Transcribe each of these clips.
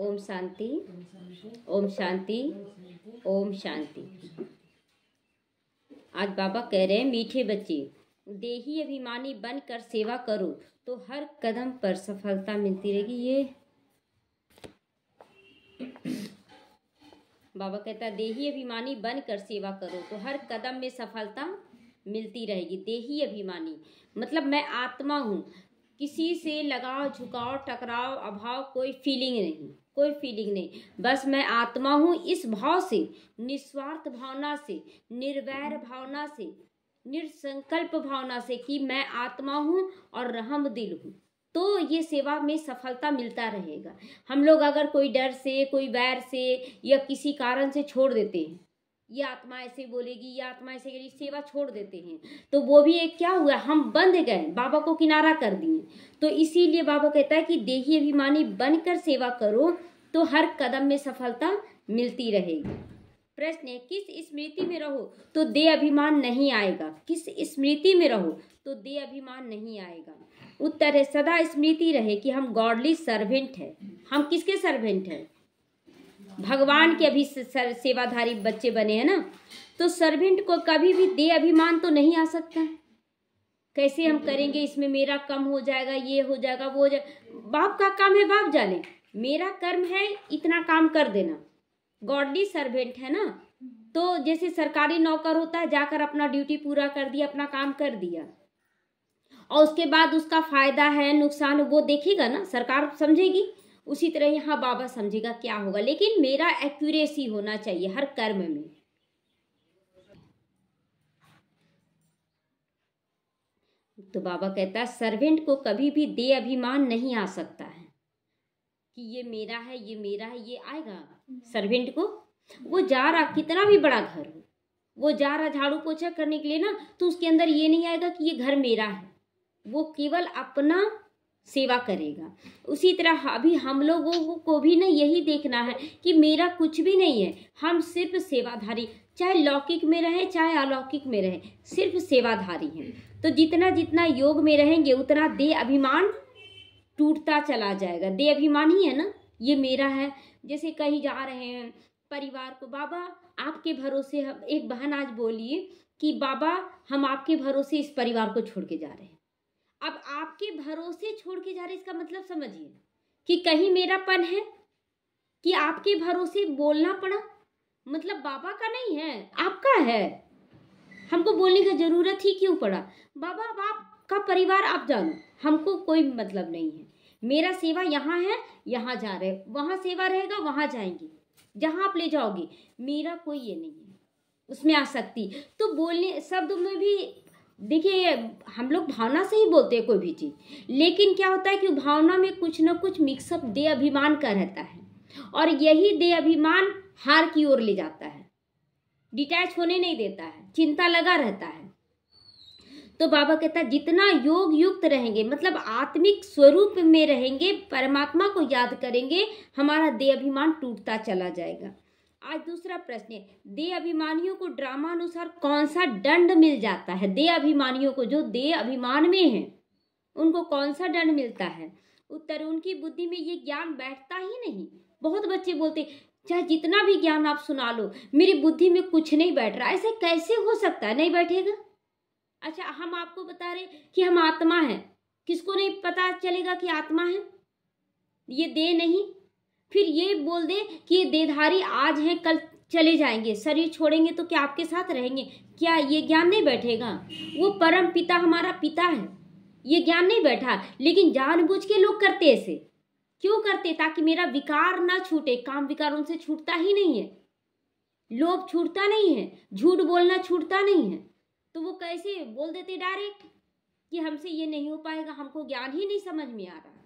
ओम शांति ओम शांति ओम शांति आज बाबा कह रहे हैं मीठे बच्चे देही अभिमानी बनकर सेवा करो तो हर कदम पर सफलता मिलती रहेगी ये बाबा कहता है देही अभिमानी बनकर सेवा करो तो हर कदम में सफलता मिलती रहेगी देही अभिमानी मतलब मैं आत्मा हूँ किसी से लगाव झुकाव टकराव अभाव कोई फीलिंग नहीं कोई फीलिंग नहीं बस मैं आत्मा हूँ इस भाव से निस्वार्थ भावना से निर्वैर भावना से निर्संकल्प भावना से कि मैं आत्मा हूँ और रहम दिल हूँ तो ये सेवा में सफलता मिलता रहेगा हम लोग अगर कोई डर से कोई वैर से या किसी कारण से छोड़ देते हैं ये आत्मा ऐसे बोलेगी ये आत्मा ऐसे करेगी सेवा छोड़ देते हैं तो वो भी एक क्या हुआ हम बंध गए बाबा को किनारा कर दिए तो इसीलिए बाबा कहता है कि देही अभिमानी बनकर सेवा करो तो हर कदम में सफलता मिलती रहेगी प्रश्न है किस स्मृति में रहो तो दे अभिमान नहीं आएगा किस स्मृति में रहो तो दे अभिमान नहीं आएगा उत्तर है सदा स्मृति रहे कि हम गॉडली सर्वेंट है हम किसके सर्वेंट हैं भगवान के अभी सेवाधारी बच्चे बने हैं ना तो सर्वेंट को कभी भी दे अभिमान तो नहीं आ सकता कैसे हम करेंगे इसमें मेरा कम हो जाएगा ये हो जाएगा वो हो जाएगा बाप का काम है बाप जाने मेरा कर्म है इतना काम कर देना गॉडली सर्वेंट है ना तो जैसे सरकारी नौकर होता है जाकर अपना ड्यूटी पूरा कर दिया अपना काम कर दिया और उसके बाद उसका फायदा है नुकसान वो देखेगा ना सरकार समझेगी उसी तरह यहाँ बाबा समझेगा क्या होगा लेकिन मेरा एक्यूरेसी होना चाहिए हर कर्म में तो बाबा कहता है सर्वेंट को कभी भी दे अभिमान नहीं आ सकता है कि ये मेरा है ये मेरा है ये आएगा सर्वेंट को वो जा रहा कितना भी बड़ा घर हो वो जा रहा झाड़ू पोछा करने के लिए ना तो उसके अंदर ये नहीं आएगा कि ये घर मेरा है वो केवल अपना सेवा करेगा उसी तरह अभी हम लोगों को भी ना यही देखना है कि मेरा कुछ भी नहीं है हम सिर्फ सेवाधारी चाहे लौकिक में रहें चाहे अलौकिक में रहें सिर्फ सेवाधारी हैं तो जितना जितना योग में रहेंगे उतना दे अभिमान टूटता चला जाएगा दे अभिमान ही है ना ये मेरा है जैसे कहीं जा रहे हैं परिवार को बाबा आपके भरोसे हम एक बहन आज बोलिए कि बाबा हम आपके भरोसे इस परिवार को छोड़ के जा रहे हैं अब आपके भरोसे छोड़ के जा रहे इसका मतलब समझिए कि कहीं मेरापन है कि आपके भरोसे बोलना पड़ा मतलब बाबा का नहीं है आपका है हमको बोलने की ज़रूरत ही क्यों पड़ा बाबा अब आपका परिवार आप जानो हमको कोई मतलब नहीं है मेरा सेवा यहाँ है यहाँ जा रहे वहाँ सेवा रहेगा वहाँ जाएंगे जहाँ आप ले जाओगे मेरा कोई ये नहीं है उसमें आ सकती तो बोलने शब्द में भी देखिए हम लोग भावना से ही बोलते हैं कोई भी चीज़ लेकिन क्या होता है कि भावना में कुछ ना कुछ मिक्सअप दे अभिमान का रहता है और यही दे अभिमान हार की ओर ले जाता है डिटैच होने नहीं देता है चिंता लगा रहता है तो बाबा कहता है जितना योग युक्त रहेंगे मतलब आत्मिक स्वरूप में रहेंगे परमात्मा को याद करेंगे हमारा देह अभिमान टूटता चला जाएगा आज दूसरा प्रश्न है दे अभिमानियों को ड्रामा अनुसार कौन सा दंड मिल जाता है दे अभिमानियों को जो दे अभिमान में है उनको कौन सा दंड मिलता है उत्तर उनकी बुद्धि में ये ज्ञान बैठता ही नहीं बहुत बच्चे बोलते चाहे जितना भी ज्ञान आप सुना लो मेरी बुद्धि में कुछ नहीं बैठ रहा ऐसे कैसे हो सकता है नहीं बैठेगा अच्छा हम आपको बता रहे कि हम आत्मा हैं किसको नहीं पता चलेगा कि आत्मा है ये दे नहीं फिर ये बोल दे कि देधारी आज हैं कल चले जाएंगे शरीर छोड़ेंगे तो क्या आपके साथ रहेंगे क्या ये ज्ञान नहीं बैठेगा वो परम पिता हमारा पिता है ये ज्ञान नहीं बैठा लेकिन जानबूझ के लोग करते ऐसे क्यों करते ताकि मेरा विकार ना छूटे काम विकार उनसे छूटता ही नहीं है लोभ छूटता नहीं है झूठ बोलना छूटता नहीं है तो वो कैसे बोल देते डायरेक्ट कि हमसे ये नहीं हो पाएगा हमको ज्ञान ही नहीं समझ में आ रहा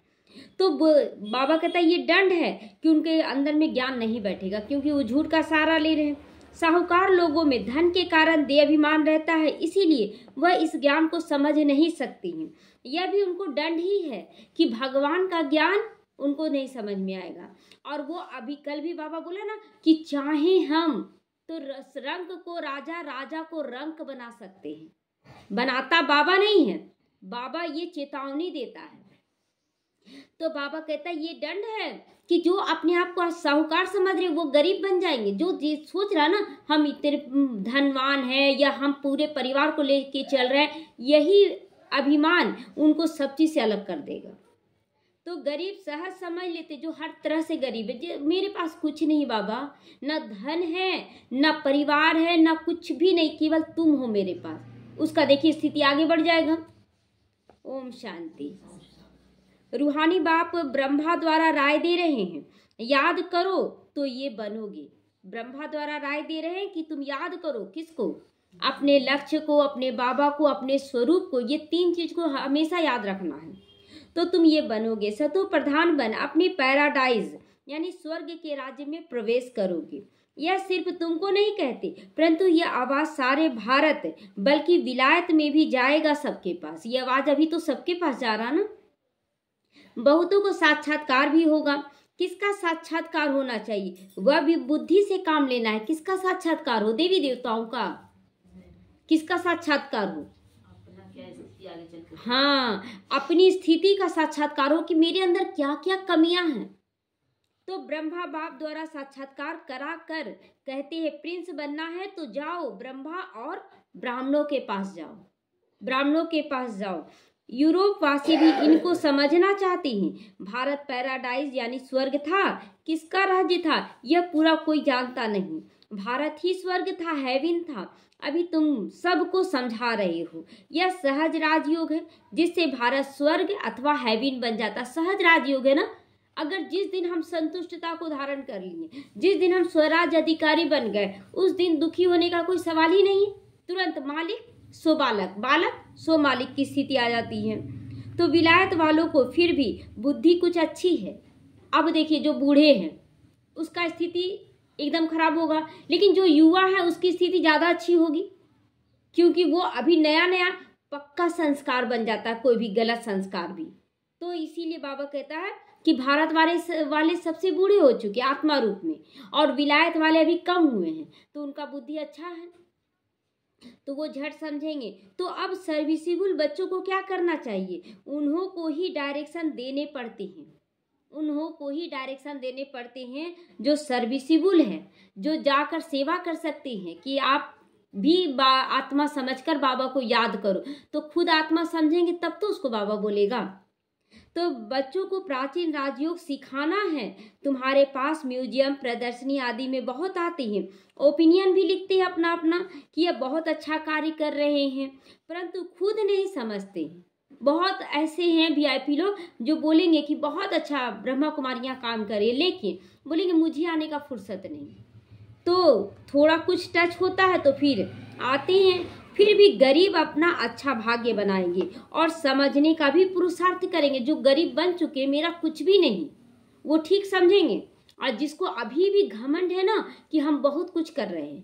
तो बाबा कहता है ये दंड है कि उनके अंदर में ज्ञान नहीं बैठेगा क्योंकि वो झूठ का सहारा ले रहे हैं साहूकार लोगों में धन के कारण दे अभिमान रहता है इसीलिए वह इस ज्ञान को समझ नहीं सकती हैं यह भी उनको दंड ही है कि भगवान का ज्ञान उनको नहीं समझ में आएगा और वो अभी कल भी बाबा बोला ना कि चाहे हम तो रंग को राजा राजा को रंग बना सकते हैं बनाता बाबा नहीं है बाबा ये चेतावनी देता है तो बाबा कहता है ये दंड है कि जो अपने आप को साहूकार समझ रहे वो गरीब बन जाएंगे जो सोच रहा ना हम इतने धनवान है या हम पूरे परिवार को लेके चल रहे हैं यही अभिमान उनको सब चीज़ से अलग कर देगा तो गरीब सहज समझ लेते जो हर तरह से गरीब है मेरे पास कुछ नहीं बाबा ना धन है ना परिवार है ना कुछ भी नहीं केवल तुम हो मेरे पास उसका देखिए स्थिति आगे बढ़ जाएगा ओम शांति रूहानी बाप ब्रह्मा द्वारा राय दे रहे हैं याद करो तो ये बनोगे ब्रह्मा द्वारा राय दे रहे हैं कि तुम याद करो किसको अपने लक्ष्य को अपने बाबा को अपने स्वरूप को ये तीन चीज को हमेशा याद रखना है तो तुम ये बनोगे सतो प्रधान बन अपनी पैराडाइज यानी स्वर्ग के राज्य में प्रवेश करोगे यह सिर्फ तुमको नहीं कहते परंतु यह आवाज़ सारे भारत बल्कि विलायत में भी जाएगा सबके पास ये आवाज़ अभी तो सबके पास जा रहा ना बहुतों को साक्षात्कार भी होगा किसका साक्षात्कार होना चाहिए वह भी बुद्धि से काम लेना है किसका साक्षात्कार हो देवी देवताओं का किसका साक्षात्कार हो हाँ अपनी स्थिति का साक्षात्कार हो कि मेरे अंदर क्या क्या कमियां हैं तो ब्रह्मा बाप द्वारा साक्षात्कार करा कर कहते हैं प्रिंस बनना है तो जाओ ब्रह्मा और ब्राह्मणों के पास जाओ ब्राह्मणों के पास जाओ यूरोपवासी भी इनको समझना चाहते हैं भारत पैराडाइज यानी स्वर्ग था किसका राज्य था यह पूरा कोई जानता नहीं भारत ही स्वर्ग था हैविन था अभी तुम सबको समझा रहे हो यह सहज राजयोग है जिससे भारत स्वर्ग अथवा हैविन बन जाता सहज राजयोग है ना अगर जिस दिन हम संतुष्टता को धारण कर लिए जिस दिन हम स्वराज अधिकारी बन गए उस दिन दुखी होने का कोई सवाल ही नहीं तुरंत मालिक सो बालक बालक सो मालिक की स्थिति आ जाती है तो विलायत वालों को फिर भी बुद्धि कुछ अच्छी है अब देखिए जो बूढ़े हैं उसका स्थिति एकदम खराब होगा लेकिन जो युवा है उसकी स्थिति ज़्यादा अच्छी होगी क्योंकि वो अभी नया नया पक्का संस्कार बन जाता है कोई भी गलत संस्कार भी तो इसीलिए बाबा कहता है कि भारत वाले वाले सबसे बूढ़े हो चुके आत्मा रूप में और विलायत वाले अभी कम हुए हैं तो उनका बुद्धि अच्छा है तो वो झट समझेंगे तो अब सर्विसेबल बच्चों को क्या करना चाहिए उन्हों को ही डायरेक्शन देने पड़ते हैं उन्हों को ही डायरेक्शन देने पड़ते हैं जो सर्विसेबल हैं जो जाकर सेवा कर सकते हैं कि आप भी आत्मा समझकर बाबा को याद करो तो खुद आत्मा समझेंगे तब तो उसको बाबा बोलेगा तो बच्चों को प्राचीन राजयोग सिखाना है तुम्हारे पास म्यूजियम प्रदर्शनी आदि में बहुत आते हैं ओपिनियन भी लिखते हैं अपना अपना कि ये बहुत अच्छा कार्य कर रहे हैं परंतु खुद नहीं समझते बहुत ऐसे हैं वीआईपी लोग जो बोलेंगे कि बहुत अच्छा ब्रह्मा कुमारियाँ काम करें लेकिन बोलेंगे मुझे आने का फुर्सत नहीं तो थोड़ा कुछ टच होता है तो फिर आते हैं फिर भी गरीब अपना अच्छा भाग्य बनाएंगे और समझने का भी पुरुषार्थ करेंगे जो गरीब बन चुके मेरा कुछ भी नहीं वो ठीक समझेंगे और जिसको अभी भी घमंड है ना कि हम बहुत कुछ कर रहे हैं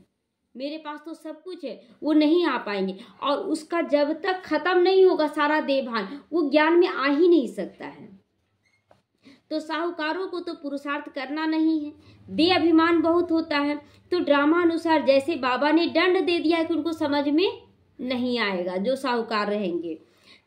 मेरे पास तो सब कुछ है वो नहीं आ पाएंगे और उसका जब तक खत्म नहीं होगा सारा देवभान वो ज्ञान में आ ही नहीं सकता है तो साहूकारों को तो पुरुषार्थ करना नहीं है दे अभिमान बहुत होता है तो ड्रामा अनुसार जैसे बाबा ने दंड दे दिया कि उनको समझ में नहीं आएगा जो साहूकार रहेंगे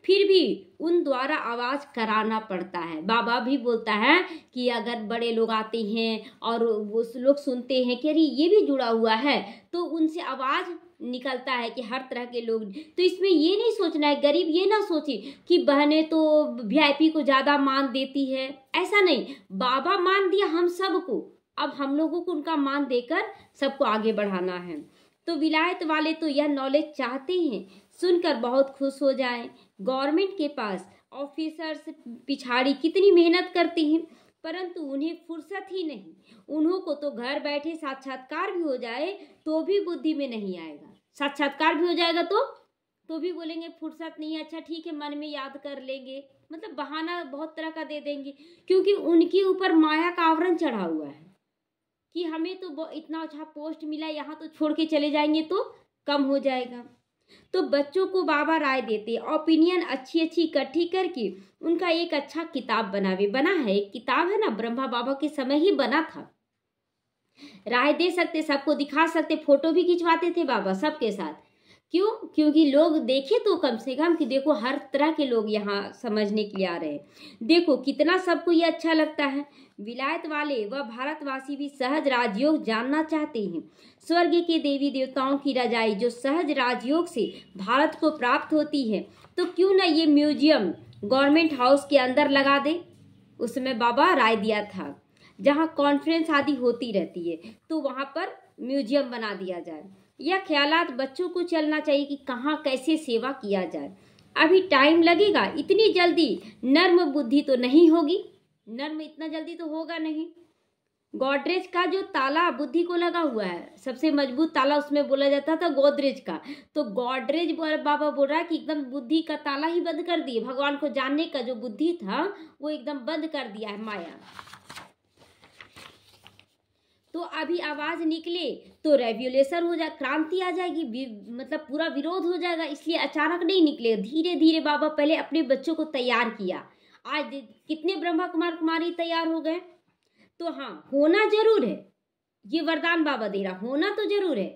फिर भी उन द्वारा आवाज़ कराना पड़ता है बाबा भी बोलता है कि अगर बड़े लोग आते हैं और वो लोग सुनते हैं कि अरे ये भी जुड़ा हुआ है तो उनसे आवाज़ निकलता है कि हर तरह के लोग तो इसमें ये नहीं सोचना है गरीब ये ना सोचे कि बहनें तो वीआईपी को ज़्यादा मान देती है ऐसा नहीं बाबा मान दिया हम सबको अब हम लोगों को उनका मान देकर सबको आगे बढ़ाना है तो विलायत वाले तो यह नॉलेज चाहते हैं सुनकर बहुत खुश हो जाए गवर्नमेंट के पास ऑफिसर्स पिछाड़ी कितनी मेहनत करते हैं परंतु उन्हें फुर्सत ही नहीं उन्हों को तो घर बैठे साक्षात्कार भी हो जाए तो भी बुद्धि में नहीं आएगा साक्षात्कार भी हो जाएगा तो तो भी बोलेंगे फुर्सत नहीं अच्छा ठीक है मन में याद कर लेंगे मतलब बहाना बहुत तरह का दे देंगे क्योंकि उनके ऊपर माया का आवरण चढ़ा हुआ है कि हमें तो इतना अच्छा पोस्ट मिला यहाँ तो छोड़ के चले जाएंगे तो कम हो जाएगा तो बच्चों को बाबा राय देते ओपिनियन अच्छी अच्छी इकट्ठी करके उनका एक अच्छा किताब बनावे बना है एक किताब है ना ब्रह्मा बाबा के समय ही बना था राय दे सकते सबको दिखा सकते फोटो भी खिंचवाते थे बाबा सबके साथ क्यों क्योंकि लोग देखें तो कम से कम कि देखो हर तरह के लोग यहाँ समझने के लिए आ रहे हैं देखो कितना सबको ये अच्छा लगता है विलायत वाले व वा भारतवासी भी सहज राजयोग जानना चाहते हैं स्वर्ग के देवी देवताओं की रजाई जो सहज राजयोग से भारत को प्राप्त होती है तो क्यों ना ये म्यूजियम गवर्नमेंट हाउस के अंदर लगा दे उसमें बाबा राय दिया था जहाँ कॉन्फ्रेंस आदि होती रहती है तो वहाँ पर म्यूजियम बना दिया जाए यह ख्याल बच्चों को चलना चाहिए कि कहाँ कैसे सेवा किया जाए अभी टाइम लगेगा इतनी जल्दी नर्म बुद्धि तो नहीं होगी नर्म इतना जल्दी तो होगा नहीं गोदरेज का जो ताला बुद्धि को लगा हुआ है सबसे मजबूत ताला उसमें बोला जाता था गोदरेज का तो गोदरेज बाबा बोल रहा है कि एकदम बुद्धि का ताला ही बंद कर दिए भगवान को जानने का जो बुद्धि था वो एकदम बंद कर दिया है माया तो अभी आवाज़ निकले तो रेवोल्यूशन हो जाए क्रांति आ जाएगी मतलब पूरा विरोध हो जाएगा इसलिए अचानक नहीं निकले धीरे धीरे बाबा पहले अपने बच्चों को तैयार किया आज कितने ब्रह्मा कुमार कुमारी तैयार हो गए तो हाँ होना जरूर है ये वरदान बाबा दे रहा होना तो जरूर है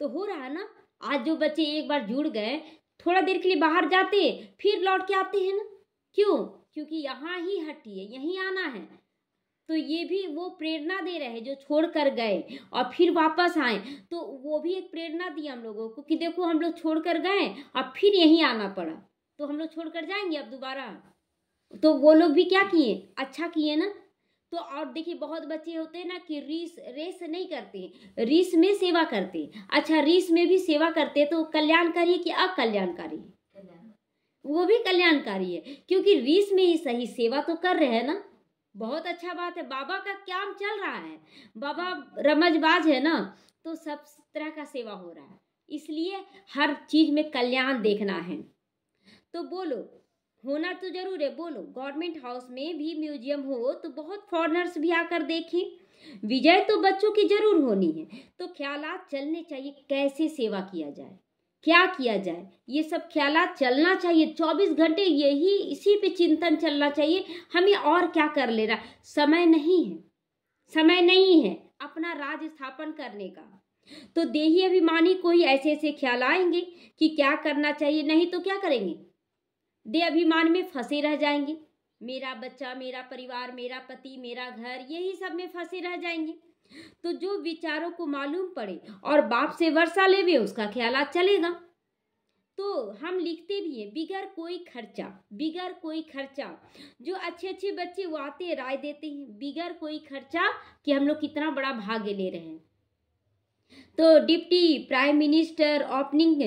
तो हो रहा ना आज जो बच्चे एक बार जुड़ गए थोड़ा देर के लिए बाहर जाते फिर लौट के आते हैं ना क्यों क्योंकि यहाँ ही हट्टी है यहीं आना है तो ये भी वो प्रेरणा दे रहे हैं जो छोड़ कर गए और फिर वापस आए तो वो भी एक प्रेरणा दी हम लोगों को कि देखो हम लोग छोड़ कर गए और फिर यहीं आना पड़ा तो हम लोग छोड़ कर जाएंगे अब दोबारा तो वो लोग भी क्या किए अच्छा किए ना तो और देखिए बहुत बच्चे होते हैं ना कि रीस रेस नहीं करते रीस में सेवा करते अच्छा रीस में भी सेवा करते तो कल्याणकारी है कि अकल्याणकारी वो भी कल्याणकारी है क्योंकि रीस में ही सही सेवा तो कर रहे हैं ना बहुत अच्छा बात है बाबा का क्या चल रहा है बाबा रमजबाज है ना तो सब तरह का सेवा हो रहा है इसलिए हर चीज़ में कल्याण देखना है तो बोलो होना तो ज़रूर है बोलो गवर्नमेंट हाउस में भी म्यूजियम हो तो बहुत फॉरनर्स भी आकर देखें विजय तो बच्चों की ज़रूर होनी है तो ख्याल चलने चाहिए कैसे सेवा किया जाए क्या किया जाए ये सब ख्याल चलना चाहिए 24 घंटे यही इसी पे चिंतन चलना चाहिए हमें और क्या कर ले रहा समय नहीं है समय नहीं है अपना राज स्थापन करने का तो देही अभिमानी को ही ऐसे ऐसे ख्याल आएंगे कि क्या करना चाहिए नहीं तो क्या करेंगे दे अभिमान में फंसे रह जाएंगे मेरा बच्चा मेरा परिवार मेरा पति मेरा घर यही सब में फंसे रह जाएंगे तो जो विचारों को मालूम पड़े और बाप से वर्षा लेवे उसका ख्याल चलेगा तो हम लिखते भी हैं बिगर कोई खर्चा बिगर कोई खर्चा जो अच्छे अच्छे बच्चे वो आते राय देते हैं बिगर कोई खर्चा कि हम लोग कितना बड़ा भाग्य ले रहे हैं तो डिप्टी प्राइम मिनिस्टर ओपनिंग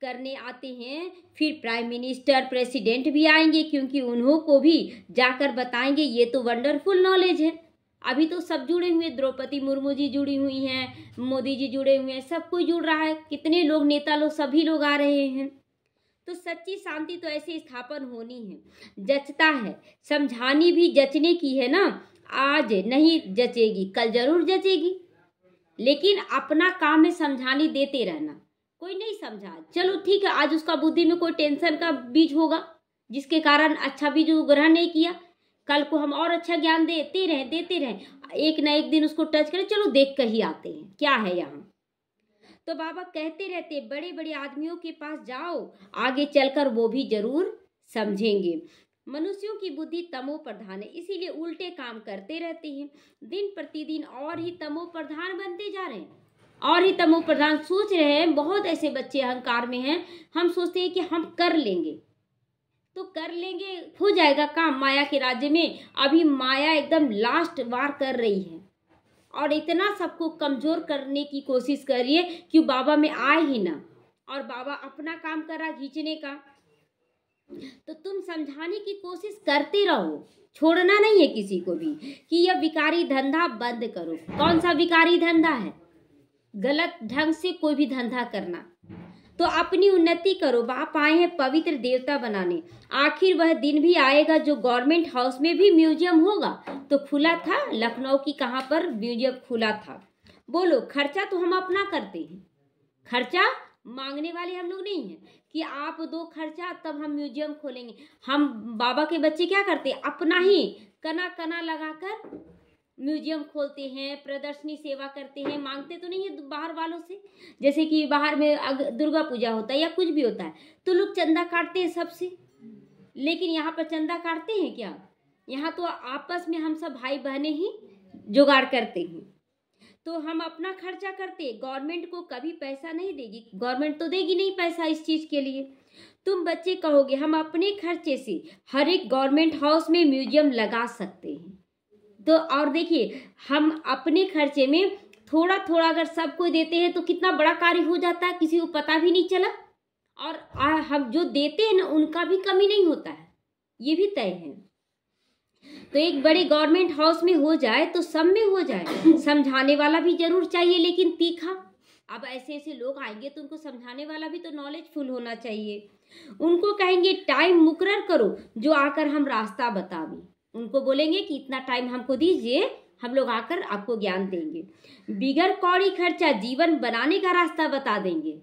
करने आते हैं फिर प्राइम मिनिस्टर प्रेसिडेंट भी आएंगे क्योंकि उन्हों को भी जाकर बताएंगे ये तो वंडरफुल नॉलेज है अभी तो सब जुड़े हुए द्रौपदी मुर्मू जी जुड़ी हुई हैं मोदी जी जुड़े हुए हैं सब कोई जुड़ रहा है कितने लोग नेता लोग सभी लोग आ रहे हैं तो सच्ची शांति तो ऐसे स्थापन होनी है जचता है समझानी भी जचने की है ना आज नहीं जचेगी कल जरूर जचेगी लेकिन अपना काम में समझानी देते रहना कोई नहीं समझा चलो ठीक है आज उसका बुद्धि में कोई टेंशन का बीज होगा जिसके कारण अच्छा बीज ग्रहण नहीं किया कल को हम और अच्छा ज्ञान देते रहें देते रहें एक ना एक दिन उसको टच करें चलो देख कर ही आते हैं क्या है यहाँ तो बाबा कहते रहते बड़े बड़े आदमियों के पास जाओ आगे चलकर वो भी जरूर समझेंगे मनुष्यों की बुद्धि तमो प्रधान है इसीलिए उल्टे काम करते रहते हैं दिन प्रतिदिन और ही तमो प्रधान बनते जा रहे हैं और ही तमो प्रधान सोच रहे हैं बहुत ऐसे बच्चे अहंकार में हैं हम सोचते हैं कि हम कर लेंगे तो कर लेंगे हो जाएगा काम माया के राज्य में अभी माया एकदम लास्ट वार कर रही है और इतना सबको कमज़ोर करने की कोशिश करिए कि बाबा में आए ही ना और बाबा अपना काम करा खींचने का तो तुम समझाने की कोशिश करते रहो छोड़ना नहीं है किसी को भी कि यह विकारी धंधा बंद करो कौन सा विकारी धंधा है गलत ढंग से कोई भी धंधा करना तो अपनी उन्नति करो आप आए हैं पवित्र देवता बनाने आखिर वह दिन भी आएगा जो गवर्नमेंट हाउस में भी म्यूजियम होगा तो खुला था लखनऊ की कहाँ पर म्यूजियम खुला था बोलो खर्चा तो हम अपना करते हैं खर्चा मांगने वाले हम लोग नहीं हैं कि आप दो खर्चा तब हम म्यूजियम खोलेंगे हम बाबा के बच्चे क्या करते अपना ही कना कना लगाकर म्यूजियम खोलते हैं प्रदर्शनी सेवा करते हैं मांगते तो नहीं है बाहर वालों से जैसे कि बाहर में दुर्गा पूजा होता है या कुछ भी होता है तो लोग चंदा काटते हैं सबसे लेकिन यहाँ पर चंदा काटते हैं क्या यहाँ तो आपस में हम सब भाई बहने ही जुगाड़ करते हैं तो हम अपना खर्चा करते गवर्नमेंट को कभी पैसा नहीं देगी गवर्नमेंट तो देगी नहीं पैसा इस चीज़ के लिए तुम बच्चे कहोगे हम अपने खर्चे से हर एक गवर्नमेंट हाउस में म्यूजियम लगा सकते हैं तो और देखिए हम अपने खर्चे में थोड़ा थोड़ा अगर सबको देते हैं तो कितना बड़ा कार्य हो जाता है किसी को पता भी नहीं चला और हम जो देते हैं ना उनका भी कमी नहीं होता है ये भी तय है तो एक बड़े गवर्नमेंट हाउस में हो जाए तो सब में हो जाए समझाने वाला भी जरूर चाहिए लेकिन तीखा अब ऐसे ऐसे लोग आएंगे तो उनको समझाने वाला भी तो नॉलेजफुल होना चाहिए उनको कहेंगे टाइम मुकर करो जो आकर हम रास्ता बता दें उनको बोलेंगे कि इतना टाइम हमको दीजिए हम लोग आकर आपको ज्ञान देंगे बिगर कौड़ी खर्चा जीवन बनाने का रास्ता बता देंगे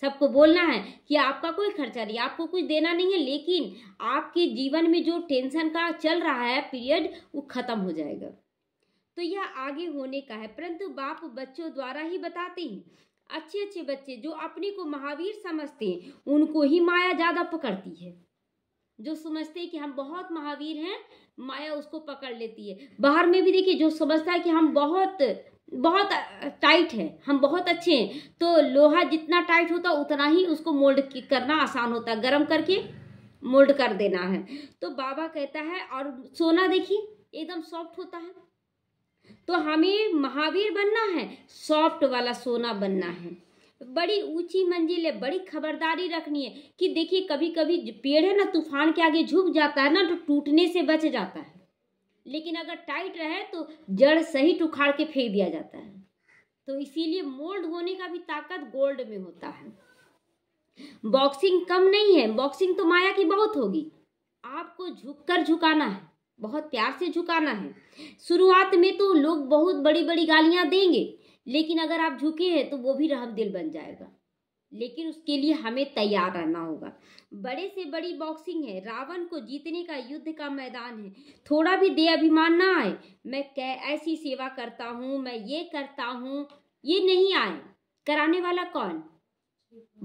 सबको बोलना है कि आपका कोई खर्चा नहीं आपको कुछ देना नहीं है लेकिन आपके जीवन में जो टेंशन का चल रहा है पीरियड वो खत्म हो जाएगा तो यह आगे होने का है परंतु बाप बच्चों द्वारा ही बताते हैं अच्छे अच्छे बच्चे जो अपने को महावीर समझते हैं उनको ही माया ज़्यादा पकड़ती है जो समझते हैं कि हम बहुत महावीर हैं माया उसको पकड़ लेती है बाहर में भी देखिए जो समझता है कि हम बहुत बहुत टाइट है हम बहुत अच्छे हैं तो लोहा जितना टाइट होता उतना ही उसको मोल्ड करना आसान होता है गर्म करके मोल्ड कर देना है तो बाबा कहता है और सोना देखिए एकदम सॉफ्ट होता है तो हमें महावीर बनना है सॉफ्ट वाला सोना बनना है बड़ी ऊंची मंजिल है बड़ी खबरदारी रखनी है कि देखिए कभी कभी पेड़ है ना तूफान के आगे झुक जाता है ना तो टूटने से बच जाता है लेकिन अगर टाइट रहे तो जड़ सही टुखाड़ के फेंक दिया जाता है तो इसीलिए मोल्ड होने का भी ताकत गोल्ड में होता है बॉक्सिंग कम नहीं है बॉक्सिंग तो माया की बहुत होगी आपको झुककर झुकाना है बहुत प्यार से झुकाना है शुरुआत में तो लोग बहुत बड़ी बड़ी गालियां देंगे लेकिन अगर आप झुके हैं तो वो भी रहम दिल बन जाएगा लेकिन उसके लिए हमें तैयार रहना होगा बड़े से बड़ी बॉक्सिंग है रावण को जीतने का युद्ध का मैदान है थोड़ा भी दे अभिमान ना आए मैं कै ऐसी सेवा करता हूँ मैं ये करता हूँ ये नहीं आए कराने वाला कौन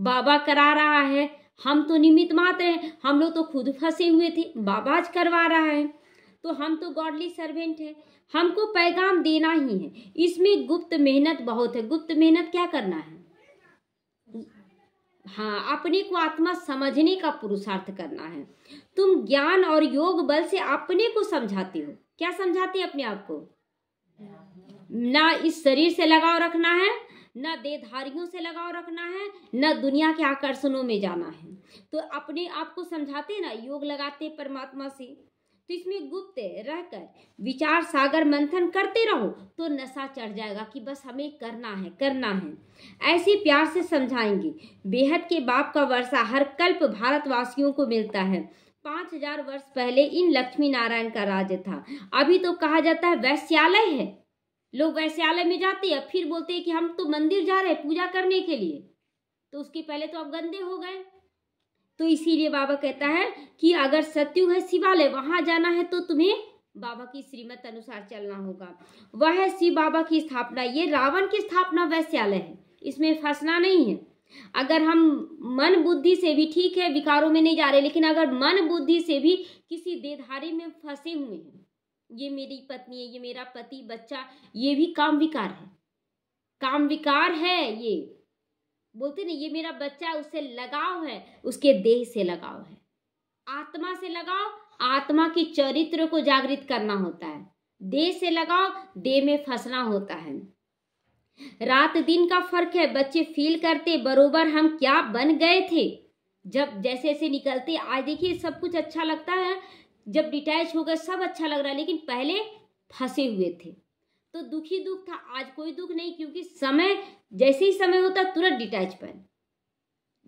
बाबा करा रहा है हम तो निमित मात्र हैं हम लोग तो खुद फंसे हुए थे बाबा आज करवा रहा है तो हम तो गॉडली सर्वेंट है हमको पैगाम देना ही है इसमें गुप्त मेहनत बहुत है गुप्त मेहनत क्या करना है हाँ अपने को आत्मा समझने का पुरुषार्थ करना है तुम ज्ञान और योग बल से अपने को समझाते हो क्या समझाते अपने आप को ना इस शरीर से लगाव रखना है न देधारियों से लगाव रखना है न दुनिया के आकर्षणों में जाना है तो अपने आप को समझाते ना योग लगाते परमात्मा से तो इसमें गुप्त रहकर विचार सागर मंथन करते रहो तो नशा चढ़ जाएगा कि बस हमें करना है करना है ऐसे प्यार से समझाएंगे बेहद के बाप का वर्षा हर कल्प भारतवासियों को मिलता है पाँच हजार वर्ष पहले इन लक्ष्मी नारायण का राज्य था अभी तो कहा जाता है वैश्यालय है लोग वैश्यालय में जाते हैं फिर बोलते हैं कि हम तो मंदिर जा रहे हैं पूजा करने के लिए तो उसके पहले तो आप गंदे हो गए तो इसीलिए बाबा कहता है कि अगर सत्युग है शिवालय वहाँ जाना है तो तुम्हें बाबा की श्रीमत अनुसार चलना होगा वह है शिव बाबा की स्थापना ये रावण की स्थापना वैश्यालय है इसमें फंसना नहीं है अगर हम मन बुद्धि से भी ठीक है विकारों में नहीं जा रहे लेकिन अगर मन बुद्धि से भी किसी देधारी में फंसे हुए हैं ये मेरी पत्नी है ये मेरा पति बच्चा ये भी काम विकार है काम विकार है ये बोलते ना ये मेरा बच्चा है उससे लगाव है उसके देह से लगाव है आत्मा से लगाओ आत्मा के चरित्र को जागृत करना होता है देह से लगाओ देह में फंसना होता है रात दिन का फर्क है बच्चे फील करते बरोबर हम क्या बन गए थे जब जैसे जैसे निकलते आज देखिए सब कुछ अच्छा लगता है जब डिटैच हो गए सब अच्छा लग रहा है लेकिन पहले फंसे हुए थे तो दुखी दुख था आज कोई दुख नहीं क्योंकि समय जैसे ही समय होता तुरंत डिटैचमेंट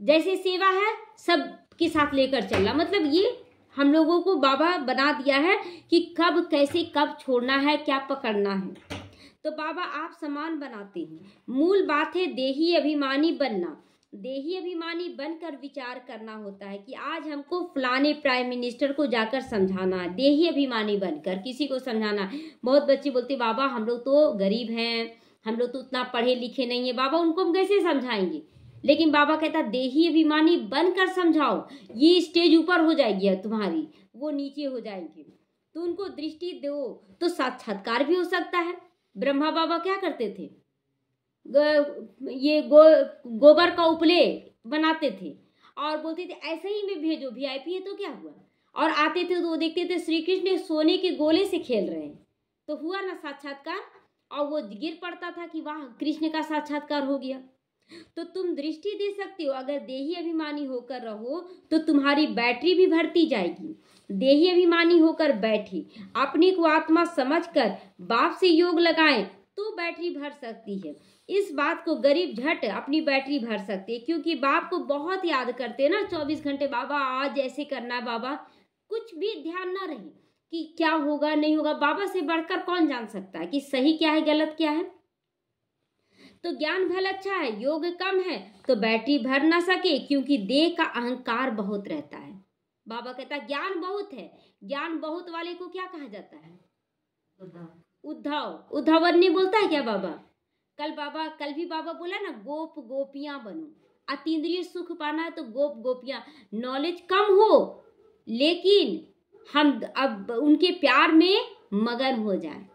जैसे सेवा है सब के साथ लेकर चलना मतलब ये हम लोगों को बाबा बना दिया है कि कब कैसे कब छोड़ना है क्या पकड़ना है तो बाबा आप समान बनाते हैं मूल बात है देही अभिमानी बनना देही अभिमानी बनकर विचार करना होता है कि आज हमको फलाने प्राइम मिनिस्टर को जाकर समझाना है देही अभिमानी बनकर किसी को समझाना बहुत बच्चे बोलते बाबा हम लोग तो गरीब हैं हम लोग तो उतना पढ़े लिखे नहीं है बाबा उनको हम कैसे समझाएंगे लेकिन बाबा कहता देही अभिमानी बनकर समझाओ ये स्टेज ऊपर हो जाएगी तुम्हारी वो नीचे हो जाएंगे तो उनको दृष्टि दो तो साक्षात्कार भी हो सकता है ब्रह्मा बाबा क्या करते थे ये गो गोबर का उपले बनाते थे और बोलते थे ऐसे ही में भेजो वीआईपी है तो क्या हुआ और आते थे तो वो देखते थे श्री कृष्ण सोने के गोले से खेल रहे हैं तो हुआ ना साक्षात्कार और वो गिर पड़ता था कि वाह कृष्ण का साक्षात्कार हो गया तो तुम दृष्टि दे सकते हो अगर देही अभिमानी होकर रहो तो तुम्हारी बैटरी भी भरती जाएगी देही अभिमानी होकर बैठी अपने को आत्मा समझकर बाप से योग लगाएं तो बैटरी भर सकती है इस बात को गरीब झट अपनी बैटरी भर सकती है क्योंकि बाप को बहुत याद करते हैं ना चौबीस घंटे बाबा आज ऐसे करना है बाबा कुछ भी ध्यान ना रहे कि क्या होगा नहीं होगा बाबा से बढ़कर कौन जान सकता है कि सही क्या है गलत क्या है तो ज्ञान भल अच्छा है योग कम है तो बैटरी भर ना सके क्योंकि देह का अहंकार बहुत रहता है बाबा कहता ज्ञान बहुत है ज्ञान बहुत वाले को क्या कहा जाता है उद्धव उद्धवन ने बोलता है क्या बाबा कल बाबा कल भी बाबा बोला ना गोप गोपियां बनो अतीन्द्रिय सुख पाना है तो गोप गोपियां नॉलेज कम हो लेकिन हम अब उनके प्यार में मगन हो जाए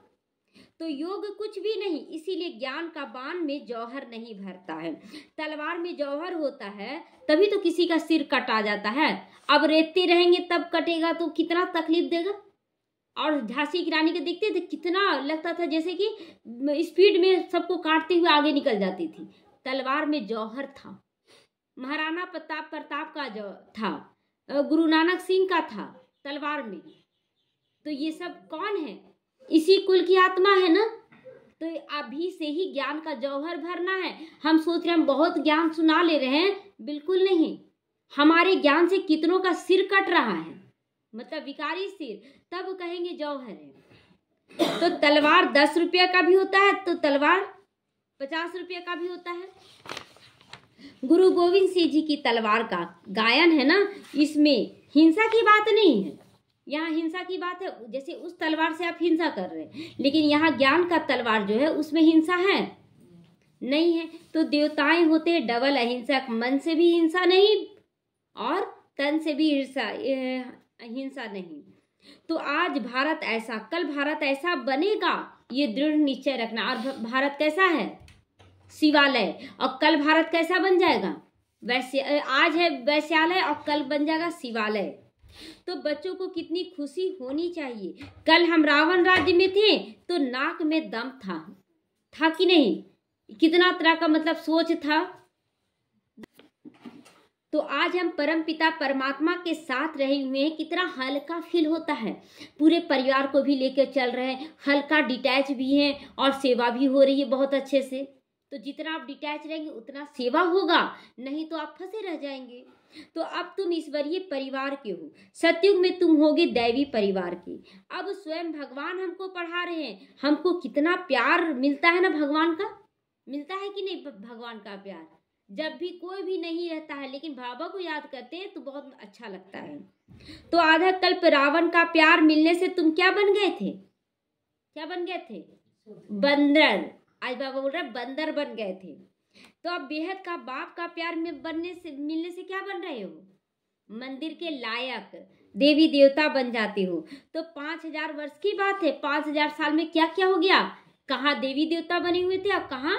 तो योग कुछ भी नहीं इसीलिए ज्ञान का बाण में जौहर नहीं भरता है तलवार में जौहर होता है तभी तो किसी का सिर कटा जाता है अब रेतते रहेंगे तब कटेगा तो कितना तकलीफ देगा और झांसी की रानी को देखते थे तो कितना लगता था जैसे कि स्पीड में सबको काटते हुए आगे निकल जाती थी तलवार में जौहर था महाराणा प्रताप प्रताप का जो था गुरु नानक सिंह का था तलवार में तो ये सब कौन है इसी कुल की आत्मा है ना तो अभी से ही ज्ञान का जौहर भरना है हम सोच रहे हम बहुत ज्ञान सुना ले रहे हैं बिल्कुल नहीं हमारे ज्ञान से कितनों का सिर कट रहा है मतलब विकारी सिर तब कहेंगे जौहर है तो तलवार दस रुपये का भी होता है तो तलवार पचास रुपया का भी होता है गुरु गोविंद सिंह जी की तलवार का गायन है ना इसमें हिंसा की बात नहीं है यहाँ हिंसा की बात है जैसे उस तलवार से आप हिंसा कर रहे हैं लेकिन यहाँ ज्ञान का तलवार जो है उसमें हिंसा है नहीं है तो देवताएं होते हैं डबल अहिंसक मन से भी हिंसा नहीं और तन से भी हिंसा हिंसा नहीं तो आज भारत ऐसा कल भारत ऐसा बनेगा ये दृढ़ निश्चय रखना और भारत कैसा है शिवालय और कल भारत कैसा बन जाएगा वैश्य आज है वैश्यालय और कल बन जाएगा शिवालय तो बच्चों को कितनी खुशी होनी चाहिए कल हम रावण राज्य में थे तो नाक में दम था था कि नहीं कितना तरह का मतलब सोच था तो आज हम परम पिता परमात्मा के साथ रहे हुए हैं कितना हल्का फील होता है पूरे परिवार को भी लेकर चल रहे हैं हल्का डिटैच भी हैं और सेवा भी हो रही है बहुत अच्छे से तो जितना आप डिटैच रहेंगे उतना सेवा होगा नहीं तो आप फंसे रह जाएंगे तो अब तुम ईश्वरीय परिवार के हो सत्युग में तुम होगे दैवी परिवार के अब स्वयं भगवान हमको पढ़ा रहे हैं हमको कितना प्यार मिलता है ना भगवान का मिलता है कि नहीं भगवान का प्यार जब भी कोई भी नहीं रहता है लेकिन बाबा को याद करते हैं तो बहुत अच्छा लगता है तो आधा कल्प रावण का प्यार मिलने से तुम क्या बन गए थे क्या बन गए थे बंदर आज बाबा बोल रहे बंदर बन गए थे तो अब बेहद का बाप का प्यार में बनने से मिलने से क्या बन रहे हो मंदिर के लायक देवी देवता बन जाते हो तो पांच हजार वर्ष की बात है पांच हजार साल में क्या क्या हो गया कहा देवी देवता बने हुए थे और कहा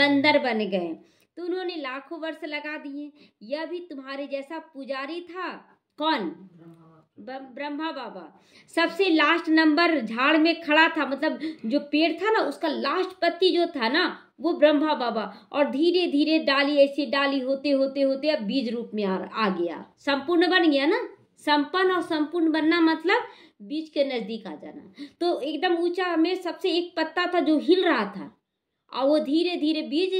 बंदर बन गए तो उन्होंने लाखों वर्ष लगा दिए यह भी तुम्हारे जैसा पुजारी था कौन ब्रह्मा बाबा सबसे लास्ट नंबर झाड़ में खड़ा था मतलब जो पेड़ था ना उसका लास्ट पत्ती जो था ना वो ब्रह्मा बाबा और धीरे धीरे डाली ऐसी डाली होते होते होते अब बीज रूप में आ, आ गया संपूर्ण बन गया ना संपन्न और संपूर्ण बनना मतलब बीज के नज़दीक आ जाना तो एकदम ऊंचा में सबसे एक पत्ता था जो हिल रहा था और वो धीरे धीरे बीज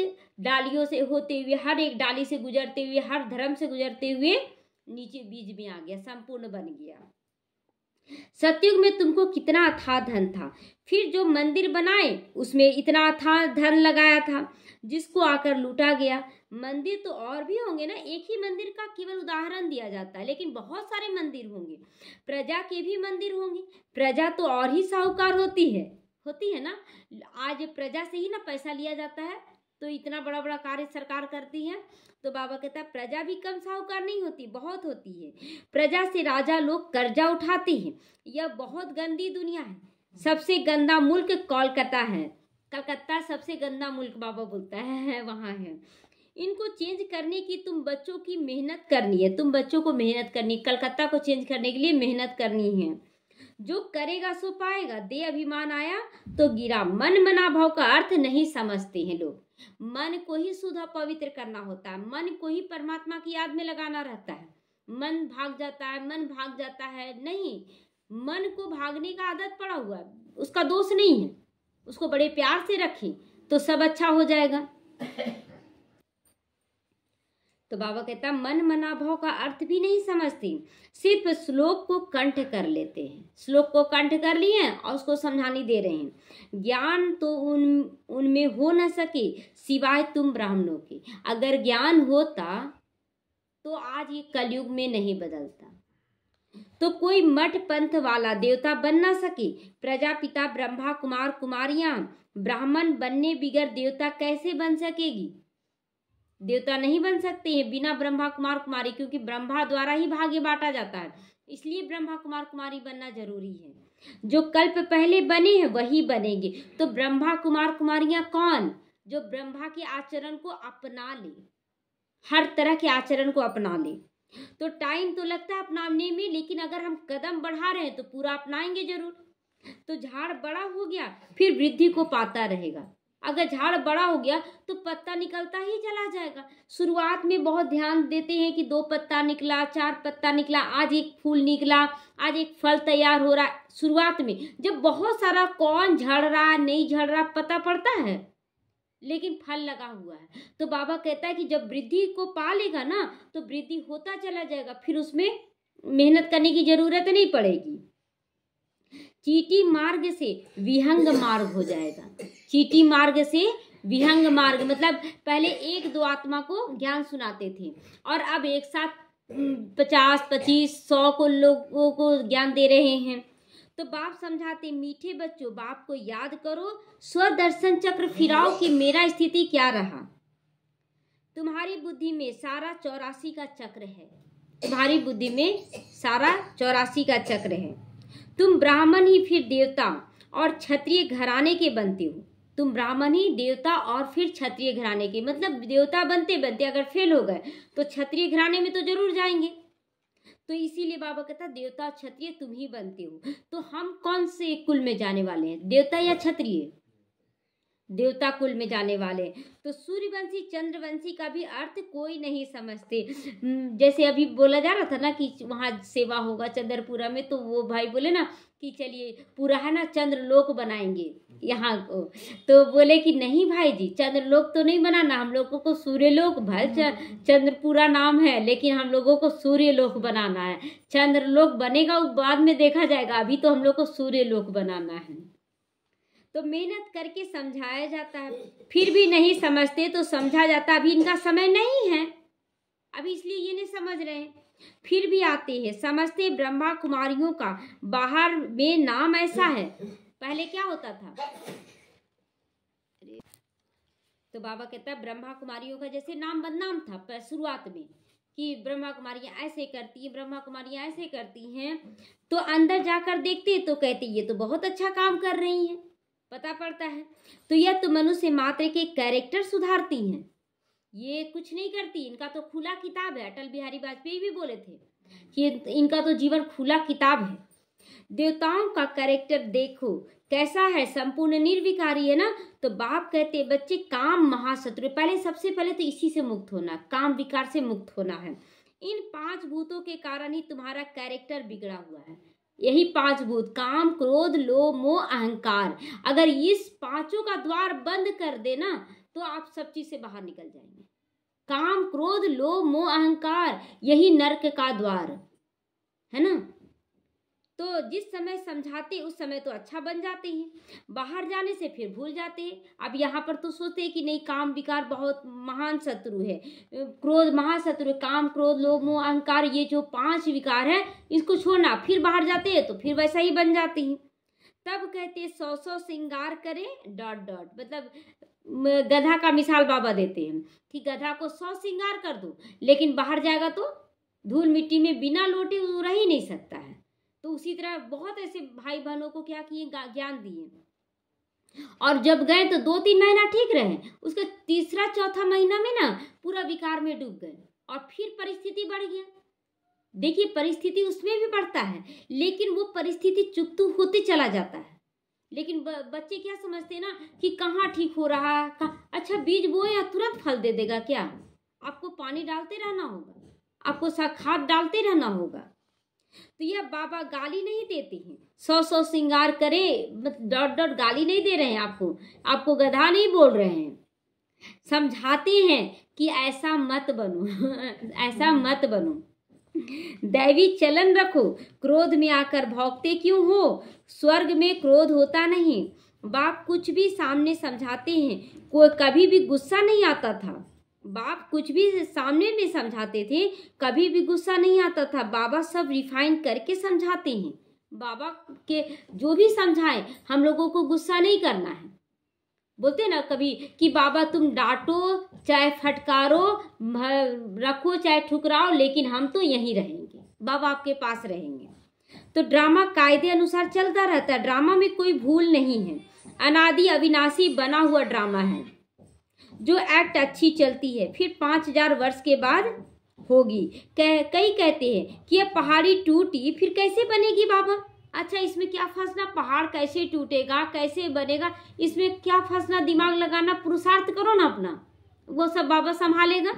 डालियों से होते हुए हर एक डाली से गुजरते हुए हर धर्म से गुजरते हुए नीचे बीज में आ गया संपूर्ण बन गया सत्युग में तुमको कितना अथा धन था फिर जो मंदिर बनाए उसमें इतना अथा धन लगाया था जिसको आकर लूटा गया मंदिर तो और भी होंगे ना एक ही मंदिर का केवल उदाहरण दिया जाता है लेकिन बहुत सारे मंदिर होंगे प्रजा के भी मंदिर होंगे प्रजा तो और ही साहूकार होती है होती है ना आज प्रजा से ही ना पैसा लिया जाता है तो इतना बड़ा बड़ा कार्य सरकार करती है तो बाबा कहता है प्रजा भी कम साहूकार नहीं होती बहुत होती है प्रजा से राजा लोग कर्जा उठाते हैं यह बहुत गंदी दुनिया है सबसे गंदा मुल्क कोलकाता है कलकत्ता सबसे गंदा मुल्क बाबा बोलता है वहाँ है इनको चेंज करने की तुम बच्चों की मेहनत करनी है तुम बच्चों को मेहनत करनी कलकत्ता को चेंज करने के लिए मेहनत करनी है जो करेगा सो पाएगा दे अभिमान आया तो गिरा मन मना भाव का अर्थ नहीं समझते हैं लोग मन को ही सुधा पवित्र करना होता है मन को ही परमात्मा की याद में लगाना रहता है मन भाग जाता है मन भाग जाता है नहीं मन को भागने का आदत पड़ा हुआ है उसका दोष नहीं है उसको बड़े प्यार से रखें तो सब अच्छा हो जाएगा तो बाबा कहता मन मनाभाव का अर्थ भी नहीं समझती सिर्फ श्लोक को कंठ कर लेते हैं श्लोक को कंठ कर लिए हैं और उसको समझाने दे रहे हैं ज्ञान तो उन उनमें हो न सके सिवाय तुम ब्राह्मणों के अगर ज्ञान होता तो आज ये कलयुग में नहीं बदलता तो कोई मठ पंथ वाला देवता बन ना सके प्रजापिता ब्रह्मा कुमार कुमारियां ब्राह्मण बनने बिगर देवता कैसे बन सकेगी देवता नहीं बन सकते हैं बिना ब्रह्मा कुमार कुमारी क्योंकि ब्रह्मा द्वारा ही भाग्य बांटा जाता है इसलिए ब्रह्मा कुमार कुमारी बनना जरूरी है जो कल्प पहले बने हैं वही बनेंगे तो ब्रह्मा कुमार कुमारियाँ कौन जो ब्रह्मा के आचरण को अपना ले हर तरह के आचरण को अपना ले तो टाइम तो लगता है अपनाने में लेकिन अगर हम कदम बढ़ा रहे हैं तो पूरा अपनाएंगे जरूर तो झाड़ बड़ा हो गया फिर वृद्धि को पाता रहेगा अगर झाड़ बड़ा हो गया तो पत्ता निकलता ही चला जाएगा शुरुआत में बहुत ध्यान देते हैं कि दो पत्ता निकला चार पत्ता निकला आज एक फूल निकला आज एक फल तैयार हो रहा है शुरुआत में जब बहुत सारा कौन झड़ रहा नहीं झड़ रहा पता पड़ता है लेकिन फल लगा हुआ है तो बाबा कहता है कि जब वृद्धि को पा लेगा ना तो वृद्धि होता चला जाएगा फिर उसमें मेहनत करने की ज़रूरत नहीं पड़ेगी चीटी मार्ग से विहंग मार्ग हो जाएगा चीटी मार्ग से विहंग मार्ग मतलब पहले एक दो आत्मा को ज्ञान सुनाते थे और अब एक साथ पचास पच्चीस सौ को लोगों को ज्ञान दे रहे हैं तो बाप समझाते मीठे बच्चों बाप को याद करो स्वदर्शन चक्र फिराओ कि मेरा स्थिति क्या रहा तुम्हारी बुद्धि में सारा चौरासी का चक्र है तुम्हारी बुद्धि में सारा चौरासी का चक्र है तुम ब्राह्मण ही फिर देवता और क्षत्रिय घराने के बनते हो तुम ब्राह्मण ही देवता और फिर क्षत्रिय घराने के मतलब देवता बनते बनते अगर फेल हो गए तो क्षत्रिय घराने में तो जरूर जाएंगे तो इसीलिए बाबा कहता देवता और क्षत्रिय तुम ही बनते हो तो हम कौन से कुल में जाने वाले हैं देवता या क्षत्रिय देवता कुल में जाने वाले तो सूर्यवंशी चंद्रवंशी का भी अर्थ कोई नहीं समझते हम्म, जैसे अभी बोला जा रहा था ना कि वहाँ सेवा होगा चंद्रपुरा में तो वो भाई बोले ना कि चलिए पूरा है ना चंद्रलोक बनाएंगे यहाँ को तो बोले कि नहीं भाई जी चंद्रलोक तो नहीं बनाना हम लोगों को सूर्यलोक भाई चंद्रपुरा नाम है लेकिन हम लोगों को सूर्यलोक बनाना है चंद्रलोक बनेगा वो बाद में देखा जाएगा अभी तो हम लोग को सूर्यलोक बनाना है तो मेहनत करके समझाया जाता है फिर भी नहीं समझते तो समझा जाता अभी इनका समय नहीं है अभी इसलिए ये नहीं समझ रहे फिर भी आते हैं समझते ब्रह्मा कुमारियों का बाहर में नाम ऐसा है पहले क्या होता था तो बाबा कहता है ब्रह्मा कुमारियों का जैसे नाम बदनाम था शुरुआत में कि ब्रह्मा कुमारियाँ ऐसे करती हैं ब्रह्मा कुमारियाँ ऐसे करती हैं तो अंदर जाकर देखते तो कहते ये तो बहुत अच्छा काम कर रही हैं पता पड़ता है तो यह तो मनुष्य मात्र के कैरेक्टर सुधारती हैं ये कुछ नहीं करती इनका तो खुला किताब है अटल बिहारी वाजपेयी भी बोले थे कि इनका तो जीवन खुला किताब है देवताओं का कैरेक्टर देखो कैसा है संपूर्ण निर्विकारी है ना तो बाप कहते बच्चे काम महाशत्रु पहले सबसे पहले तो इसी से मुक्त होना काम विकार से मुक्त होना है इन पांच भूतों के कारण ही तुम्हारा कैरेक्टर बिगड़ा हुआ है यही पांच भूत काम क्रोध लोभ मोह अहंकार अगर इस पांचों का द्वार बंद कर देना तो आप सब चीज से बाहर निकल जाएंगे काम क्रोध लोभ मोह अहंकार यही नर्क का द्वार है ना तो जिस समय समझाते उस समय तो अच्छा बन जाते हैं बाहर जाने से फिर भूल जाते हैं अब यहाँ पर तो सोचते हैं कि नहीं काम विकार बहुत महान शत्रु है क्रोध महाशत्रु काम क्रोध लोभ मोह अहंकार ये जो पांच विकार हैं इसको छोड़ना फिर बाहर जाते हैं तो फिर वैसा ही बन जाते हैं तब कहते सौ सौ श्रृंगार करें डॉट डॉट मतलब गधा का मिसाल बाबा देते हैं कि गधा को सौ श्रृंगार कर दो लेकिन बाहर जाएगा तो धूल मिट्टी में बिना लोटे वो रह ही नहीं सकता है तो उसी तरह बहुत ऐसे भाई बहनों को क्या किए ज्ञान दिए और जब गए तो दो तीन महीना ठीक रहे उसके तीसरा चौथा महीना में ना पूरा विकार में डूब गए और फिर परिस्थिति बढ़ गया देखिए परिस्थिति उसमें भी बढ़ता है लेकिन वो परिस्थिति चुकतू होते चला जाता है लेकिन बच्चे क्या समझते ना कि कहाँ ठीक हो रहा है अच्छा बीज बोए या तुरंत फल दे देगा क्या आपको पानी डालते रहना होगा आपको खाद डालते रहना होगा तो यह बाबा गाली नहीं देते हैं सौ सौ श्रृंगार करे डॉट डॉट गाली नहीं दे रहे हैं आपको आपको गधा नहीं बोल रहे हैं समझाते हैं कि ऐसा मत बनो ऐसा मत बनो दैवी चलन रखो क्रोध में आकर भौंकते क्यों हो स्वर्ग में क्रोध होता नहीं बाप कुछ भी सामने समझाते हैं कोई कभी भी गुस्सा नहीं आता था बाप कुछ भी सामने में समझाते थे कभी भी गुस्सा नहीं आता था बाबा सब रिफाइन करके समझाते हैं बाबा के जो भी समझाएं हम लोगों को गुस्सा नहीं करना है बोलते ना कभी कि बाबा तुम डांटो चाहे फटकारो रखो चाहे ठुकराओ लेकिन हम तो यहीं रहेंगे बाबा आपके पास रहेंगे तो ड्रामा कायदे अनुसार चलता रहता है ड्रामा में कोई भूल नहीं है अनादि अविनाशी बना हुआ ड्रामा है जो एक्ट अच्छी चलती है फिर पाँच हजार वर्ष के बाद होगी कह कई कहते हैं कि यह पहाड़ी टूटी फिर कैसे बनेगी बाबा अच्छा इसमें क्या फंसना पहाड़ कैसे टूटेगा कैसे बनेगा इसमें क्या फंसना दिमाग लगाना पुरुषार्थ करो ना अपना वो सब बाबा संभालेगा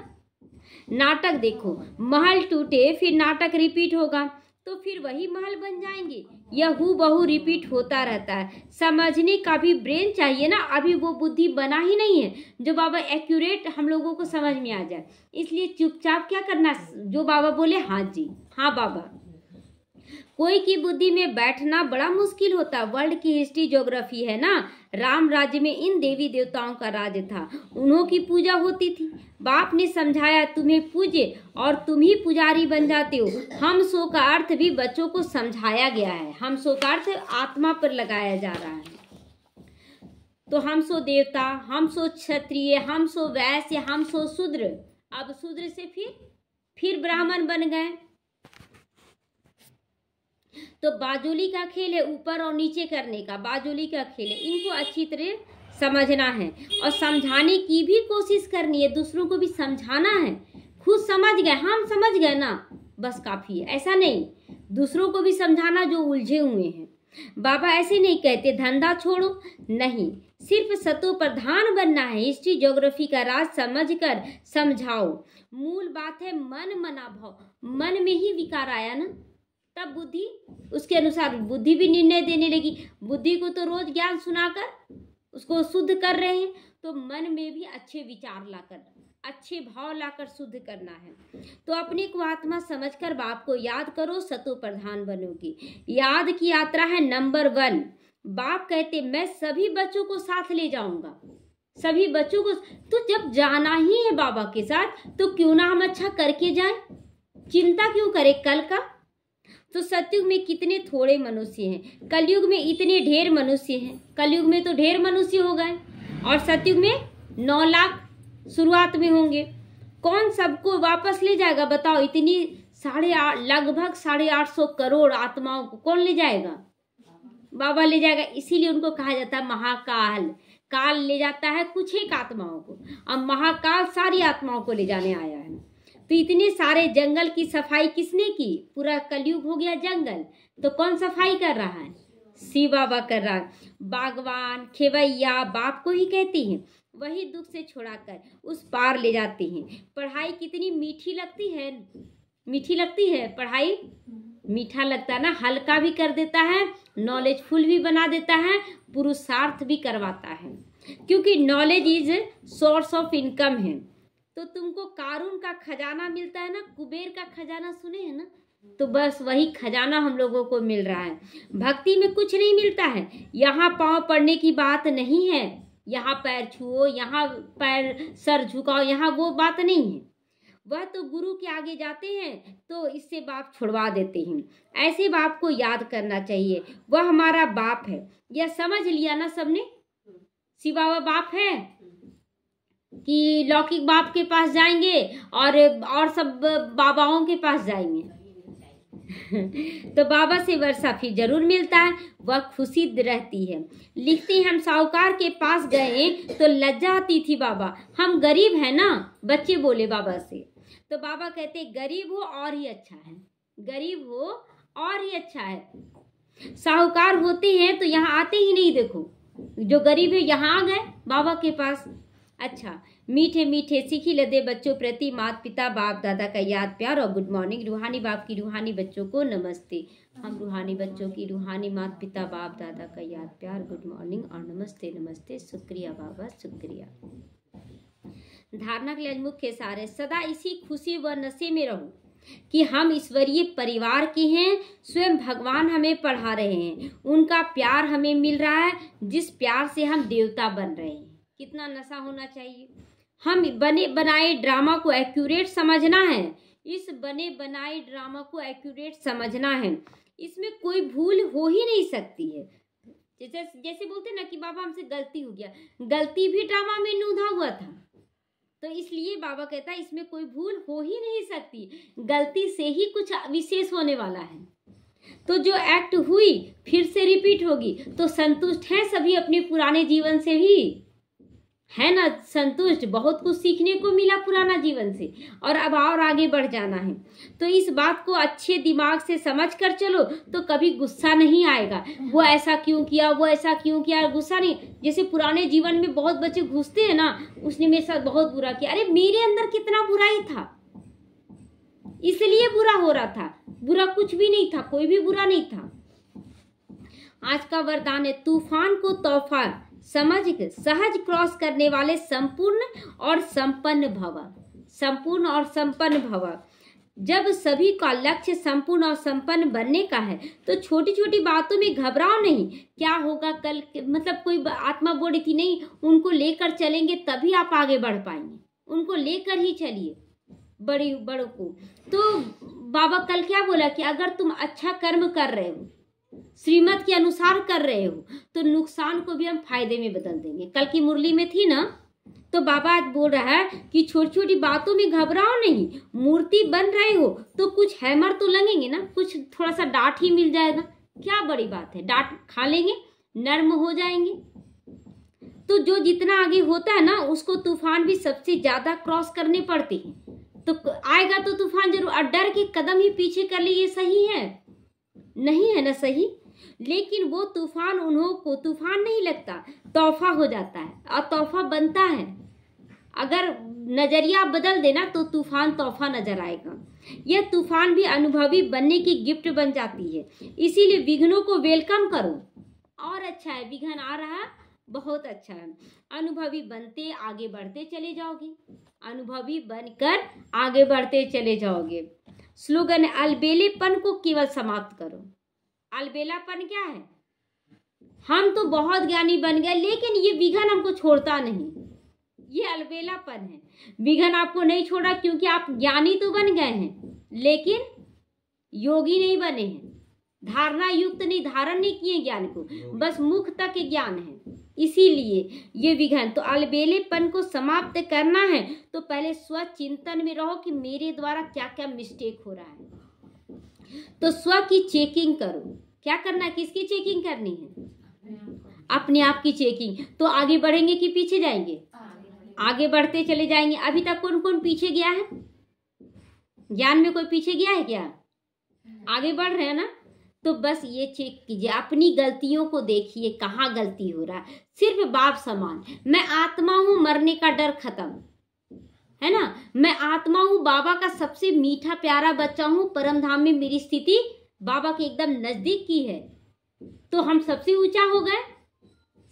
नाटक देखो महल टूटे फिर नाटक रिपीट होगा तो फिर वही महल बन जाएंगे यह हु बहु रिपीट होता रहता है समझने का भी ब्रेन चाहिए ना अभी वो बुद्धि बना ही नहीं है जो बाबा एक्यूरेट हम लोगों को समझ में आ जाए इसलिए चुपचाप क्या करना जो बाबा बोले हाँ जी हाँ बाबा कोई की बुद्धि में बैठना बड़ा मुश्किल होता वर्ल्ड की हिस्ट्री ज्योग्राफी है ना राम राज्य में इन देवी देवताओं का राज्य था उन्हों की पूजा होती थी बाप ने समझाया तुम्हें पूजे और तुम ही पुजारी बन जाते हो हम सो का अर्थ भी बच्चों को समझाया गया है हम सो का अर्थ आत्मा पर लगाया जा रहा है तो हम सो देवता हम सो क्षत्रिय हम सो वैश्य हम सो शूद्र अब शूद्र से फिर फिर ब्राह्मण बन गए तो बाजोली का खेल है ऊपर और नीचे करने का बाजुली का खेल है इनको अच्छी तरह समझना है और समझाने की भी कोशिश करनी है दूसरों को भी समझाना है खुद समझ गए हम समझ गए ना बस काफ़ी है ऐसा नहीं दूसरों को भी समझाना जो उलझे हुए हैं बाबा ऐसे नहीं कहते धंधा छोड़ो नहीं सिर्फ सतो प्रधान बनना है हिस्ट्री ज्योग्राफी का राज समझकर समझाओ मूल बात है मन मना भाव मन में ही विकार आया ना तब बुद्धि उसके अनुसार बुद्धि भी निर्णय देने लगी बुद्धि को तो रोज ज्ञान सुनाकर उसको शुद्ध कर रहे हैं तो मन में भी अच्छे विचार लाकर अच्छे भाव लाकर शुद्ध करना है तो अपने को आत्मा समझकर बाप को याद करो सतो प्रधान बनोगी याद की यात्रा है नंबर वन बाप कहते मैं सभी बच्चों को साथ ले जाऊंगा सभी बच्चों को तो जब जाना ही है बाबा के साथ तो क्यों ना हम अच्छा करके जाए चिंता क्यों करें कल का तो सतयुग में कितने थोड़े मनुष्य हैं कलयुग में इतने ढेर मनुष्य हैं कलयुग में तो ढेर मनुष्य हो गए और सतयुग में नौ लाख शुरुआत में होंगे कौन सबको वापस ले जाएगा बताओ इतनी साढ़े आठ लगभग साढ़े आठ सौ करोड़ आत्माओं को कौन ले जाएगा बाबा ले जाएगा इसीलिए उनको कहा जाता है महाकाल काल ले जाता है कुछ एक आत्माओं को अब महाकाल सारी आत्माओं को ले जाने आया है तो इतने सारे जंगल की सफाई किसने की पूरा कलयुग हो गया जंगल तो कौन सफाई कर रहा है शिव बाबा कर रहा है बागवान खेवैया बाप को ही कहती हैं वही दुख से छुड़ाकर उस पार ले जाती हैं पढ़ाई कितनी मीठी लगती है मीठी लगती है पढ़ाई मीठा लगता है ना हल्का भी कर देता है नॉलेजफुल भी बना देता है पुरुषार्थ भी करवाता है क्योंकि knowledge is source of income है तो तुमको कारून का खजाना मिलता है ना कुबेर का खजाना सुने हैं ना हम्म। तो बस वही खजाना हम लोगों को मिल रहा है भक्ति में कुछ नहीं मिलता है यहाँ पाँव पड़ने की बात नहीं है यहाँ पैर छुओ यहाँ पैर सर झुकाओ यहाँ वो बात नहीं है वह तो गुरु के आगे जाते हैं तो इससे बाप छुड़वा देते हैं ऐसे बाप को याद करना चाहिए वह हमारा बाप है यह समझ लिया ना सबने हम्म। सिवा वह बाप है कि लौकिक बाप के पास जाएंगे और और सब बाबाओं के पास जाएंगे तो बाबा से वर्षा फिर जरूर मिलता है वह खुशी रहती है लिखते हम साहूकार के पास गए तो लज्जा आती थी बाबा हम गरीब है ना बच्चे बोले बाबा से तो बाबा कहते गरीब हो और ही अच्छा है गरीब हो और ही अच्छा है साहूकार होते हैं तो यहाँ आते ही नहीं देखो जो गरीब है यहाँ आ गए बाबा के पास अच्छा मीठे मीठे सीखी लदे बच्चों प्रति माता पिता बाप दादा का याद प्यार और गुड मॉर्निंग रूहानी बाप की रूहानी बच्चों को नमस्ते हम रूहानी बच्चों की रूहानी मात पिता बाप दादा का याद प्यार गुड मॉर्निंग और नमस्ते नमस्ते शुक्रिया बाबा शुक्रिया धारणा के लिए मुख्य सारे सदा इसी खुशी व नशे में रहो कि हम ईश्वरीय परिवार के हैं स्वयं भगवान हमें पढ़ा रहे हैं उनका प्यार हमें मिल रहा है जिस प्यार से हम देवता बन रहे हैं कितना नशा होना चाहिए हम बने बनाए ड्रामा को एक्यूरेट समझना है इस बने बनाए ड्रामा को एक्यूरेट समझना है इसमें कोई भूल हो ही नहीं सकती है जैसे जैसे बोलते ना कि बाबा हमसे गलती हो गया गलती भी ड्रामा में नूधा हुआ था तो इसलिए बाबा कहता है इसमें कोई भूल हो ही नहीं सकती गलती से ही कुछ विशेष होने वाला है तो जो एक्ट हुई फिर से रिपीट होगी तो संतुष्ट हैं सभी अपने पुराने जीवन से भी है ना संतुष्ट बहुत कुछ सीखने को मिला पुराना जीवन से और अब और आगे बढ़ जाना है तो इस बात को अच्छे दिमाग से समझ कर चलो तो कभी गुस्सा नहीं आएगा वो ऐसा क्यों किया वो ऐसा क्यों किया गुस्सा नहीं जैसे पुराने जीवन में बहुत बच्चे घुसते हैं ना उसने मेरे साथ बहुत बुरा किया अरे मेरे अंदर कितना बुरा ही था इसलिए बुरा हो रहा था बुरा कुछ भी नहीं था कोई भी बुरा नहीं था आज का वरदान है तूफान को तोहफा सामाजिक सहज क्रॉस करने वाले संपूर्ण और संपन्न भव संपूर्ण और संपन्न भव जब सभी का लक्ष्य संपूर्ण और संपन्न बनने का है तो छोटी छोटी बातों में घबराओ नहीं क्या होगा कल मतलब कोई आत्मा बोली थी नहीं उनको लेकर चलेंगे तभी आप आगे बढ़ पाएंगे उनको लेकर ही चलिए बड़ी बड़ों को तो बाबा कल क्या बोला कि अगर तुम अच्छा कर्म कर रहे हो श्रीमत के अनुसार कर रहे हो तो नुकसान को भी हम फायदे में बदल देंगे कल की मुरली में थी ना तो बाबा आज बोल रहा है कि छोटी छोटी बातों में घबराओ नहीं मूर्ति बन रहे हो तो कुछ हैमर तो लगेंगे ना कुछ थोड़ा सा डांट ही मिल जाएगा क्या बड़ी बात है डांट खा लेंगे नर्म हो जाएंगे तो जो जितना आगे होता है ना उसको तूफान भी सबसे ज्यादा क्रॉस करने पड़ते हैं तो आएगा तो तूफान जरूर और डर के कदम ही पीछे कर लिए ये सही है नहीं है ना सही लेकिन वो तूफान उन्हों को तूफान नहीं लगता तोहफा हो जाता है और तोहफा बनता है अगर नज़रिया बदल देना तो तूफान तोहफा नजर आएगा यह तूफान भी अनुभवी बनने की गिफ्ट बन जाती है इसीलिए विघ्नों को वेलकम करो और अच्छा है विघ्न आ रहा बहुत अच्छा है अनुभवी बनते आगे बढ़ते चले जाओगे अनुभवी बनकर आगे बढ़ते चले जाओगे स्लोगन अलबेलेपन को केवल समाप्त करो अलबेलापन क्या है हम तो बहुत ज्ञानी बन गए लेकिन ये विघन हमको छोड़ता नहीं ये अलबेलापन है विघन आपको नहीं छोड़ा क्योंकि आप ज्ञानी तो बन गए हैं लेकिन योगी नहीं बने हैं धारणा युक्त नहीं धारण नहीं किए ज्ञान को बस मुख तक ज्ञान है इसीलिए ये विघन तो अलबेलेपन को समाप्त करना है तो पहले स्वचिंतन में रहो कि मेरे द्वारा क्या क्या मिस्टेक हो रहा है तो स्व की चेकिंग करो क्या करना है किसकी चेकिंग करनी है अपने आप की चेकिंग तो आगे बढ़ेंगे कि पीछे जाएंगे आगे बढ़ते चले जाएंगे अभी तक कौन कौन पीछे गया है ज्ञान में कोई पीछे गया है क्या आगे बढ़ रहे हैं ना तो बस ये चेक कीजिए अपनी गलतियों को देखिए कहाँ गलती हो रहा है सिर्फ बाप समान मैं आत्मा हूं मरने का डर खत्म है ना मैं आत्मा हूं बाबा का सबसे मीठा प्यारा बच्चा हूं परमधाम में मेरी स्थिति बाबा के एकदम नज़दीक की है तो हम सबसे ऊंचा हो गए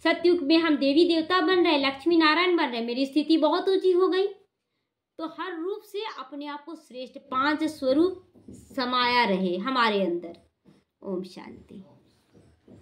सत्युग में हम देवी देवता बन रहे लक्ष्मी नारायण बन रहे मेरी स्थिति बहुत ऊंची हो गई तो हर रूप से अपने आप को श्रेष्ठ पांच स्वरूप समाया रहे हमारे अंदर ओम शांति